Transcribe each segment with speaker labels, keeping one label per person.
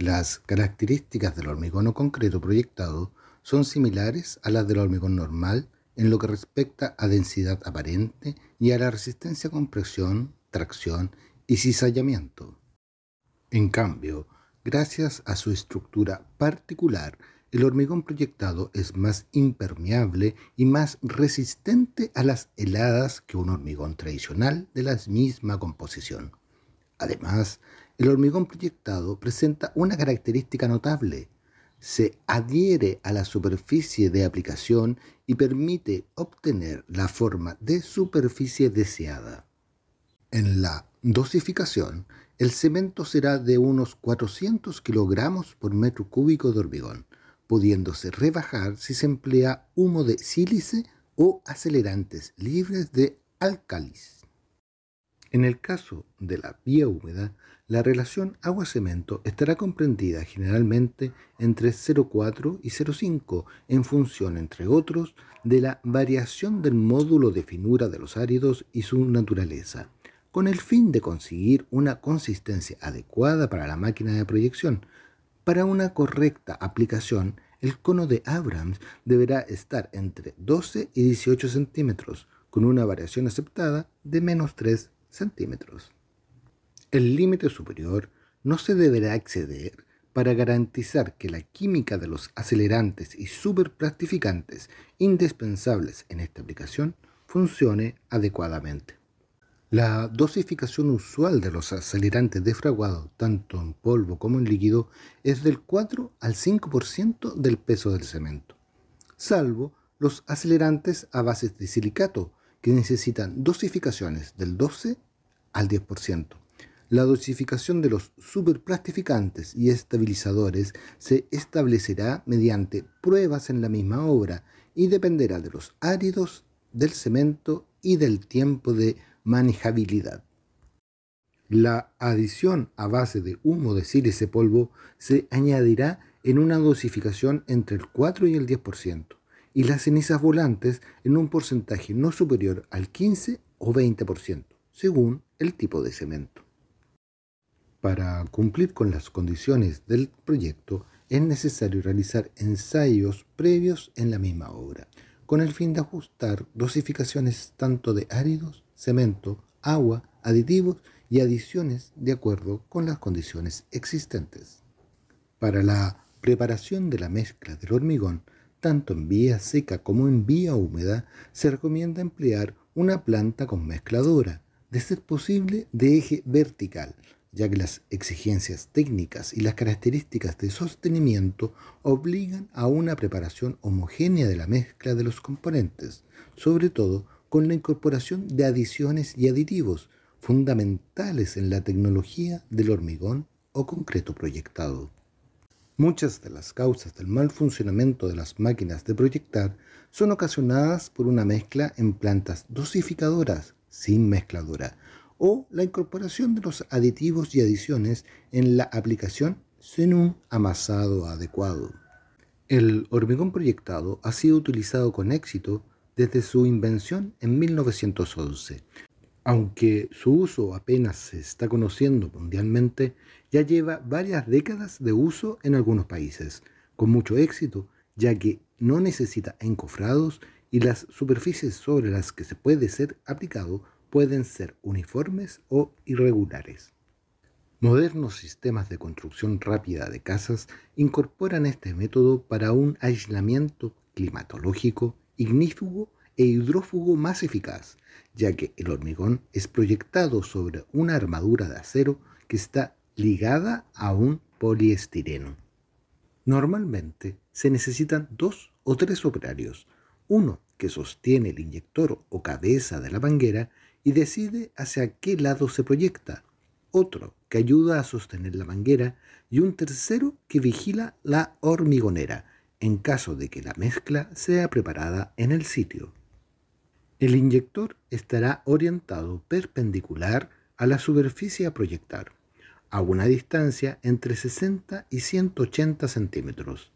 Speaker 1: Las características del hormigón o concreto proyectado son similares a las del hormigón normal en lo que respecta a densidad aparente y a la resistencia a compresión, tracción y cizallamiento. En cambio, gracias a su estructura particular, el hormigón proyectado es más impermeable y más resistente a las heladas que un hormigón tradicional de la misma composición. Además, el hormigón proyectado presenta una característica notable. Se adhiere a la superficie de aplicación y permite obtener la forma de superficie deseada. En la dosificación, el cemento será de unos 400 kg por metro cúbico de hormigón, pudiéndose rebajar si se emplea humo de sílice o acelerantes libres de álcalis. En el caso de la vía húmeda, la relación agua-cemento estará comprendida generalmente entre 0,4 y 0,5 en función, entre otros, de la variación del módulo de finura de los áridos y su naturaleza, con el fin de conseguir una consistencia adecuada para la máquina de proyección. Para una correcta aplicación, el cono de Abrams deberá estar entre 12 y 18 centímetros, con una variación aceptada de menos 3 centímetros. El límite superior no se deberá exceder para garantizar que la química de los acelerantes y superplastificantes indispensables en esta aplicación funcione adecuadamente. La dosificación usual de los acelerantes defraguados, tanto en polvo como en líquido, es del 4 al 5% del peso del cemento, salvo los acelerantes a base de silicato, que necesitan dosificaciones del 12 al 10%. La dosificación de los superplastificantes y estabilizadores se establecerá mediante pruebas en la misma obra y dependerá de los áridos, del cemento y del tiempo de manejabilidad. La adición a base de humo de sílice polvo se añadirá en una dosificación entre el 4 y el 10% y las cenizas volantes en un porcentaje no superior al 15 o 20%, según el tipo de cemento. Para cumplir con las condiciones del proyecto es necesario realizar ensayos previos en la misma obra, con el fin de ajustar dosificaciones tanto de áridos, cemento, agua, aditivos y adiciones de acuerdo con las condiciones existentes. Para la preparación de la mezcla del hormigón tanto en vía seca como en vía húmeda se recomienda emplear una planta con mezcladora, de ser posible de eje vertical, ya que las exigencias técnicas y las características de sostenimiento obligan a una preparación homogénea de la mezcla de los componentes, sobre todo con la incorporación de adiciones y aditivos fundamentales en la tecnología del hormigón o concreto proyectado. Muchas de las causas del mal funcionamiento de las máquinas de proyectar son ocasionadas por una mezcla en plantas dosificadoras sin mezcladora o la incorporación de los aditivos y adiciones en la aplicación sin un amasado adecuado. El hormigón proyectado ha sido utilizado con éxito desde su invención en 1911 aunque su uso apenas se está conociendo mundialmente, ya lleva varias décadas de uso en algunos países, con mucho éxito, ya que no necesita encofrados y las superficies sobre las que se puede ser aplicado pueden ser uniformes o irregulares. Modernos sistemas de construcción rápida de casas incorporan este método para un aislamiento climatológico ignífugo e hidrófugo más eficaz, ya que el hormigón es proyectado sobre una armadura de acero que está ligada a un poliestireno. Normalmente se necesitan dos o tres operarios, uno que sostiene el inyector o cabeza de la manguera y decide hacia qué lado se proyecta, otro que ayuda a sostener la manguera y un tercero que vigila la hormigonera en caso de que la mezcla sea preparada en el sitio. El inyector estará orientado perpendicular a la superficie a proyectar, a una distancia entre 60 y 180 centímetros.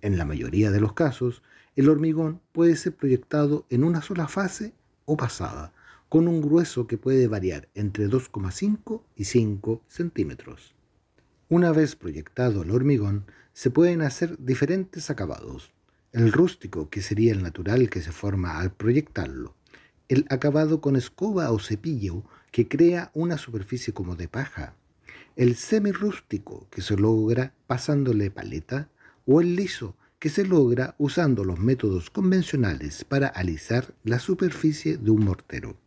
Speaker 1: En la mayoría de los casos, el hormigón puede ser proyectado en una sola fase o pasada, con un grueso que puede variar entre 2,5 y 5 centímetros. Una vez proyectado el hormigón, se pueden hacer diferentes acabados. El rústico, que sería el natural que se forma al proyectarlo, el acabado con escoba o cepillo que crea una superficie como de paja, el semi-rústico que se logra pasándole paleta o el liso que se logra usando los métodos convencionales para alisar la superficie de un mortero.